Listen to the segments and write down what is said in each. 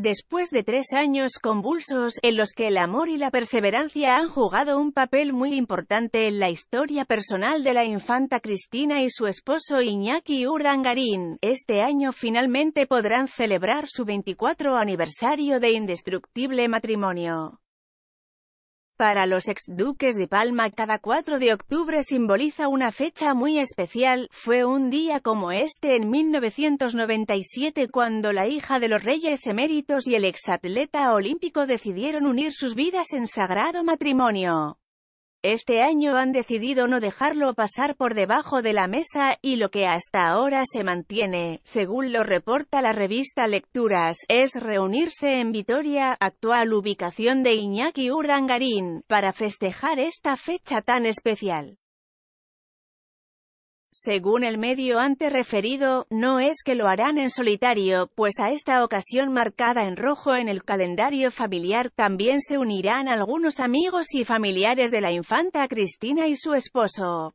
Después de tres años convulsos, en los que el amor y la perseverancia han jugado un papel muy importante en la historia personal de la infanta Cristina y su esposo Iñaki Urdangarín, este año finalmente podrán celebrar su 24 aniversario de indestructible matrimonio. Para los exduques de Palma cada 4 de octubre simboliza una fecha muy especial, fue un día como este en 1997 cuando la hija de los reyes eméritos y el exatleta olímpico decidieron unir sus vidas en sagrado matrimonio. Este año han decidido no dejarlo pasar por debajo de la mesa, y lo que hasta ahora se mantiene, según lo reporta la revista Lecturas, es reunirse en Vitoria, actual ubicación de Iñaki Urdangarín, para festejar esta fecha tan especial. Según el medio antes referido, no es que lo harán en solitario, pues a esta ocasión marcada en rojo en el calendario familiar también se unirán algunos amigos y familiares de la infanta Cristina y su esposo.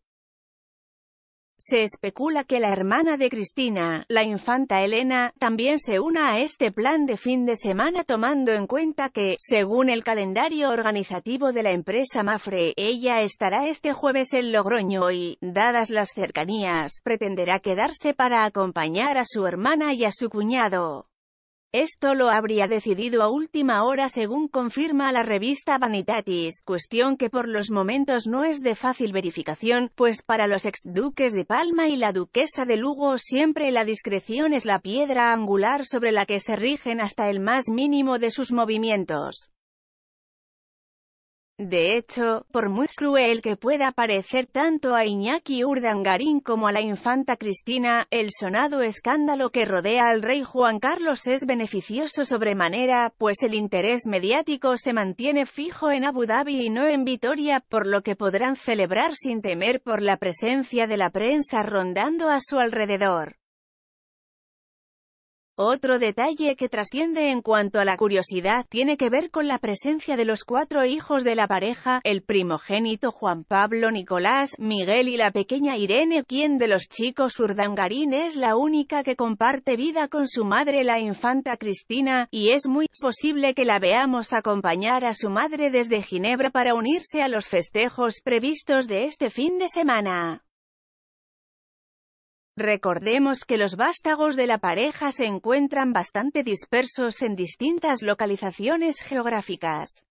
Se especula que la hermana de Cristina, la infanta Elena, también se una a este plan de fin de semana tomando en cuenta que, según el calendario organizativo de la empresa Mafre, ella estará este jueves en Logroño y, dadas las cercanías, pretenderá quedarse para acompañar a su hermana y a su cuñado. Esto lo habría decidido a última hora según confirma la revista Vanitatis, cuestión que por los momentos no es de fácil verificación, pues para los exduques de Palma y la duquesa de Lugo siempre la discreción es la piedra angular sobre la que se rigen hasta el más mínimo de sus movimientos. De hecho, por muy cruel que pueda parecer tanto a Iñaki Urdangarín como a la infanta Cristina, el sonado escándalo que rodea al rey Juan Carlos es beneficioso sobremanera, pues el interés mediático se mantiene fijo en Abu Dhabi y no en Vitoria, por lo que podrán celebrar sin temer por la presencia de la prensa rondando a su alrededor. Otro detalle que trasciende en cuanto a la curiosidad tiene que ver con la presencia de los cuatro hijos de la pareja, el primogénito Juan Pablo Nicolás, Miguel y la pequeña Irene, quien de los chicos Urdangarín es la única que comparte vida con su madre la infanta Cristina, y es muy posible que la veamos acompañar a su madre desde Ginebra para unirse a los festejos previstos de este fin de semana. Recordemos que los vástagos de la pareja se encuentran bastante dispersos en distintas localizaciones geográficas.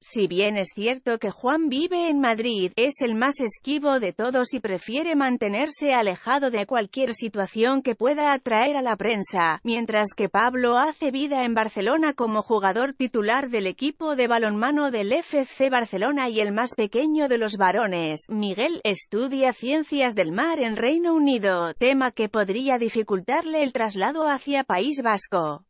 Si bien es cierto que Juan vive en Madrid, es el más esquivo de todos y prefiere mantenerse alejado de cualquier situación que pueda atraer a la prensa, mientras que Pablo hace vida en Barcelona como jugador titular del equipo de balonmano del FC Barcelona y el más pequeño de los varones. Miguel estudia ciencias del mar en Reino Unido, tema que podría dificultarle el traslado hacia País Vasco.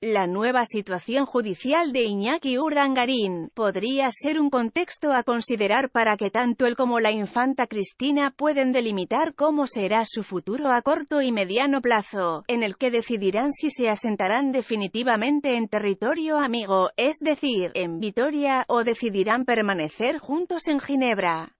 La nueva situación judicial de Iñaki Urdangarín podría ser un contexto a considerar para que tanto él como la infanta Cristina pueden delimitar cómo será su futuro a corto y mediano plazo, en el que decidirán si se asentarán definitivamente en territorio amigo, es decir, en Vitoria, o decidirán permanecer juntos en Ginebra.